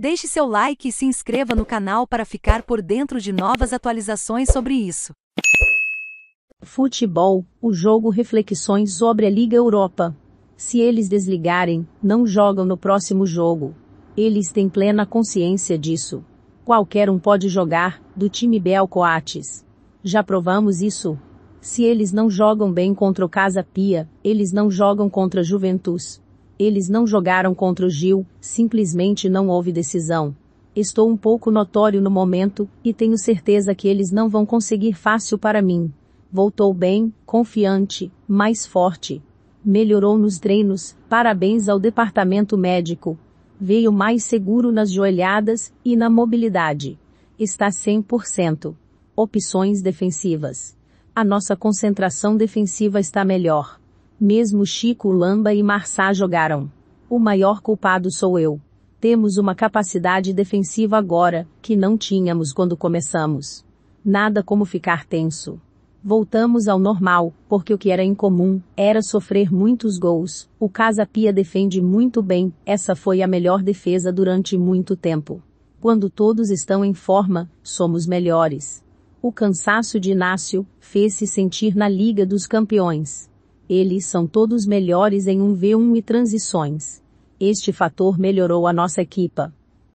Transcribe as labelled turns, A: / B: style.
A: Deixe seu like e se inscreva no canal para ficar por dentro de novas atualizações sobre isso. Futebol, o jogo reflexões sobre a Liga Europa. Se eles desligarem, não jogam no próximo jogo. Eles têm plena consciência disso. Qualquer um pode jogar, do time Bel Coates. Já provamos isso. Se eles não jogam bem contra o Casa Pia, eles não jogam contra a Juventus. Eles não jogaram contra o Gil, simplesmente não houve decisão. Estou um pouco notório no momento, e tenho certeza que eles não vão conseguir fácil para mim. Voltou bem, confiante, mais forte. Melhorou nos treinos, parabéns ao departamento médico. Veio mais seguro nas joelhadas e na mobilidade. Está 100%. Opções defensivas. A nossa concentração defensiva está melhor mesmo Chico Lamba e Marçá jogaram. O maior culpado sou eu. Temos uma capacidade defensiva agora, que não tínhamos quando começamos. Nada como ficar tenso. Voltamos ao normal, porque o que era incomum era sofrer muitos gols. O Casa Pia defende muito bem, essa foi a melhor defesa durante muito tempo. Quando todos estão em forma, somos melhores. O cansaço de Inácio fez-se sentir na Liga dos Campeões. Eles são todos melhores em 1v1 e transições. Este fator melhorou a nossa equipa.